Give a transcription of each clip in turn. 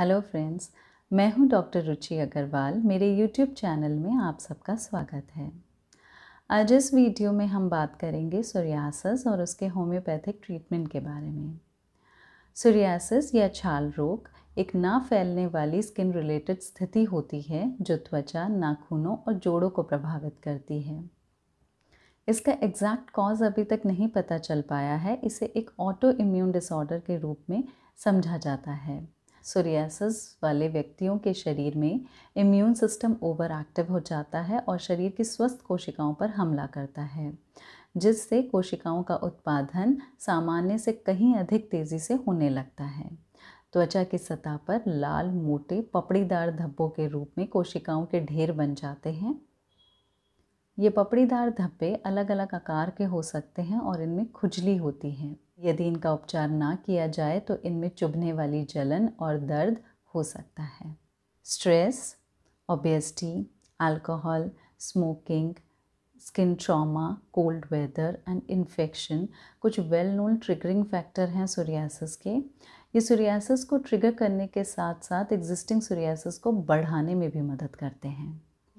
hello friends मैं हूं doctor रुचि अग्रवाल मेरे यूट्यूब चैनल में आप सबका स्वागत है आज इस वीडियो में हम बात करेंगे सोरियासिस और उसके होम्योपैथिक ट्रीटमेंट के बारे में सोरियासिस या छाल रोग एक ना फैलने वाली स्किन रिलेटेड स्थिति होती है जो त्वचा नाखूनों और जोड़ों को प्रभावित करती है इसका एग्जैक्ट कॉज अभी तक नहीं पता चल पाया है इसे एक ऑटो इम्यून डिसऑर्डर के रूप में समझा जाता है सोरियासिस वाले व्यक्तियों के शरीर में इम्यून सिस्टम ओवर एक्टिव हो जाता है और शरीर की स्वस्थ कोशिकाओं पर हमला करता है जिससे कोशिकाओं का उत्पादन सामान्य से कहीं अधिक तेज़ी से होने लगता है त्वचा की सतह पर लाल मोटे पपड़ीदार धब्बों के रूप में कोशिकाओं के ढेर बन जाते हैं ये पपड़ीदार धब्बे अलग अलग आकार के हो सकते हैं और इनमें खुजली होती है यदि इनका उपचार ना किया जाए तो इनमें चुभने वाली जलन और दर्द हो सकता है stress obesity alcohol smoking skin trauma cold weather and infection कुछ वेल नोन ट्रिगरिंग फैक्टर हैं सूर्यासिस के ये सूर्यासिस को ट्रिगर करने के साथ साथ एग्जिस्टिंग सूर्यासिस को बढ़ाने में भी मदद करते हैं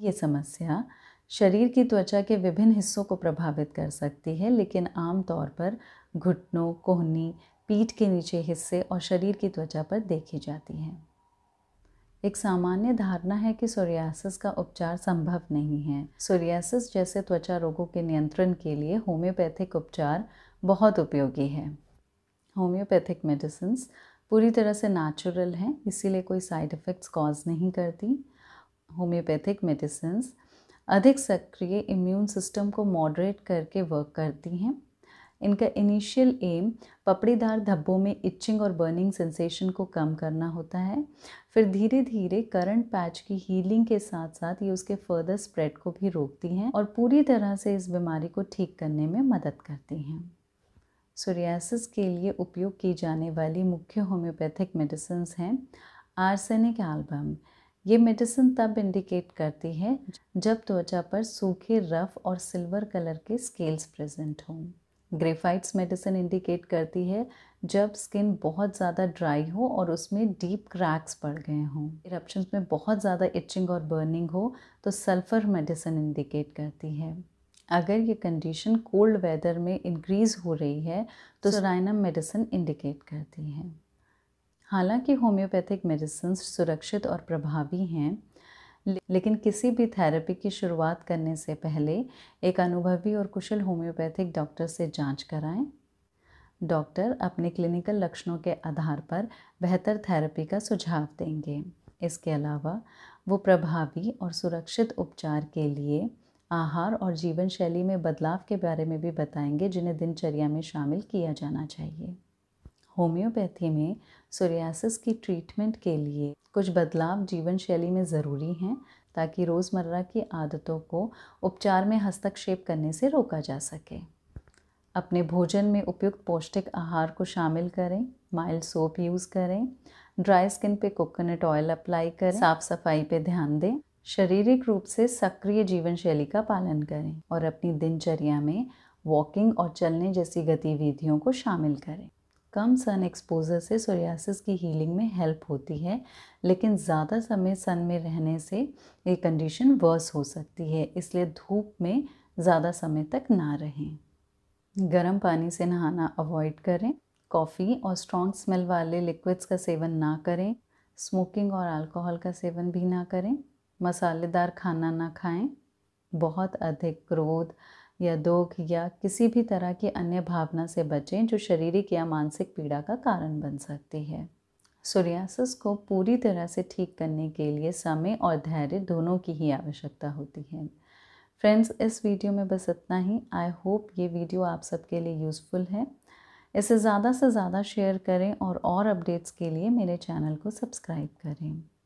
ये समस्या शरीर की त्वचा के विभिन्न हिस्सों को प्रभावित कर सकती है लेकिन आमतौर पर घुटनों कोहनी पीठ के नीचे हिस्से और शरीर की त्वचा पर देखी जाती है एक सामान्य धारणा है कि सोरियासिस का उपचार संभव नहीं है सोरियासिस जैसे त्वचा रोगों के नियंत्रण के लिए होम्योपैथिक उपचार बहुत उपयोगी है होम्योपैथिक मेडिसिन पूरी तरह से नेचुरल हैं इसीलिए कोई साइड इफ़ेक्ट्स कॉज नहीं करती होम्योपैथिक मेडिसिन अधिक सक्रिय इम्यून सिस्टम को मॉडरेट करके वर्क करती हैं इनका इनिशियल एम पपड़ीदार धब्बों में इचिंग और बर्निंग सेंसेशन को कम करना होता है फिर धीरे धीरे करंट पैच की हीलिंग के साथ साथ ये उसके फर्दर स्प्रेड को भी रोकती हैं और पूरी तरह से इस बीमारी को ठीक करने में मदद करती हैं सोरियासिस के लिए उपयोग की जाने वाली मुख्य होम्योपैथिक मेडिसिन हैं आर्सेनिक एल्बम ये मेडिसिन तब इंडिकेट करती है जब त्वचा पर सूखे रफ और सिल्वर कलर के स्केल्स प्रेजेंट हों ग्रेफाइट्स मेडिसिन इंडिकेट करती है जब स्किन बहुत ज़्यादा ड्राई हो और उसमें डीप क्रैक्स पड़ गए हों इप्शन में बहुत ज़्यादा इचिंग और बर्निंग हो तो सल्फ़र मेडिसिन इंडिकेट करती है अगर ये कंडीशन कोल्ड वेदर में इंक्रीज़ हो रही है तो सराइनम मेडिसिन इंडिकेट करती है हालांकि होम्योपैथिक मेडिसिन सुरक्षित और प्रभावी हैं लेकिन किसी भी थेरेपी की शुरुआत करने से पहले एक अनुभवी और कुशल होम्योपैथिक डॉक्टर से जांच कराएं डॉक्टर अपने क्लिनिकल लक्षणों के आधार पर बेहतर थेरेपी का सुझाव देंगे इसके अलावा वो प्रभावी और सुरक्षित उपचार के लिए आहार और जीवन शैली में बदलाव के बारे में भी बताएंगे जिन्हें दिनचर्या में शामिल किया जाना चाहिए होम्योपैथी में सोरियासिस की ट्रीटमेंट के लिए कुछ बदलाव जीवन शैली में ज़रूरी हैं ताकि रोज़मर्रा की आदतों को उपचार में हस्तक्षेप करने से रोका जा सके अपने भोजन में उपयुक्त पौष्टिक आहार को शामिल करें माइल्ड सोप यूज़ करें ड्राई स्किन पे कोकोनट ऑयल अप्लाई करें साफ सफाई पे ध्यान दें शारीरिक रूप से सक्रिय जीवन शैली का पालन करें और अपनी दिनचर्या में वॉकिंग और चलने जैसी गतिविधियों को शामिल करें कम सन एक्सपोजर से सोरियासिस की हीलिंग में हेल्प होती है लेकिन ज़्यादा समय सन में रहने से ये कंडीशन वर्स हो सकती है इसलिए धूप में ज़्यादा समय तक ना रहें गर्म पानी से नहाना अवॉइड करें कॉफ़ी और स्ट्रॉन्ग स्मेल वाले लिक्विड्स का सेवन ना करें स्मोकिंग और अल्कोहल का सेवन भी ना करें मसालेदार खाना ना खाएं बहुत अधिक क्रोध या दुख या किसी भी तरह की अन्य भावना से बचें जो शारीरिक या मानसिक पीड़ा का कारण बन सकती है सोरियासिस को पूरी तरह से ठीक करने के लिए समय और धैर्य दोनों की ही आवश्यकता होती है फ्रेंड्स इस वीडियो में बस इतना ही आई होप ये वीडियो आप सबके लिए यूज़फुल है इसे ज़्यादा से ज़्यादा शेयर करें और और अपडेट्स के लिए मेरे चैनल को सब्सक्राइब करें